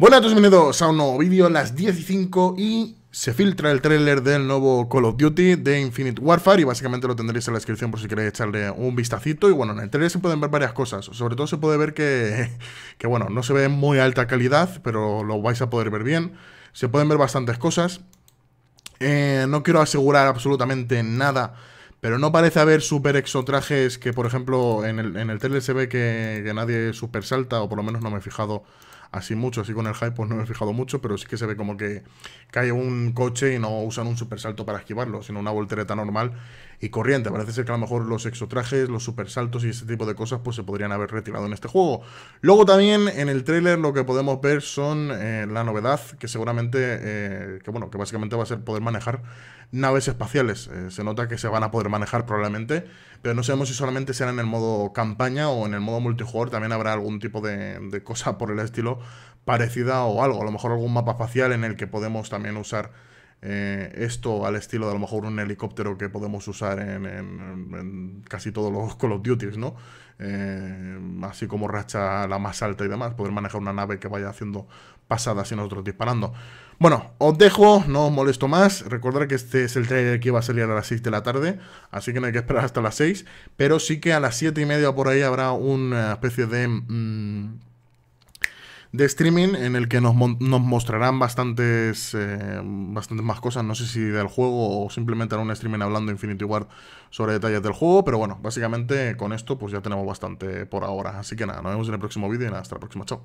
Buenas a todos, bienvenidos a un nuevo vídeo, las 10 y 5 y se filtra el tráiler del nuevo Call of Duty de Infinite Warfare y básicamente lo tendréis en la descripción por si queréis echarle un vistacito y bueno, en el tráiler se pueden ver varias cosas, sobre todo se puede ver que, que bueno, no se ve en muy alta calidad, pero lo vais a poder ver bien, se pueden ver bastantes cosas, eh, no quiero asegurar absolutamente nada pero no parece haber super exotrajes que, por ejemplo, en el, trailer se ve que, que, nadie super salta, o por lo menos no me he fijado así mucho, así con el hype pues no me he fijado mucho, pero sí que se ve como que cae un coche y no usan un supersalto para esquivarlo, sino una voltereta normal y corriente. Parece ser que a lo mejor los exotrajes, los supersaltos y ese tipo de cosas pues se podrían haber retirado en este juego. Luego también en el tráiler lo que podemos ver son eh, la novedad que seguramente, eh, que bueno, que básicamente va a ser poder manejar naves espaciales. Eh, se nota que se van a poder manejar probablemente, pero no sabemos si solamente será en el modo campaña o en el modo multijugador. También habrá algún tipo de cosa por el estilo parecida o algo, a lo mejor algún mapa facial en el que podemos también usar eh, esto al estilo de a lo mejor un helicóptero que podemos usar en, casi todos los Call of Duty ¿no? Eh, así como racha la más alta y demás, poder manejar una nave que vaya haciendo pasadas y nosotros disparando. Bueno, os dejo, no os molesto más. recordar que este es el trailer que iba a salir a las 6 de la tarde, así que no hay que esperar hasta las 6, pero sí que a las 7 y media por ahí habrá una especie de... Mm, de streaming en el que nos, nos mostrarán bastantes, eh, bastantes más cosas. No sé si del juego o simplemente hará un streaming hablando Infinity War sobre detalles del juego. Pero bueno, básicamente con esto pues ya tenemos bastante por ahora. Así que nada, nos vemos en el próximo vídeo y nada, hasta la próxima. Chao.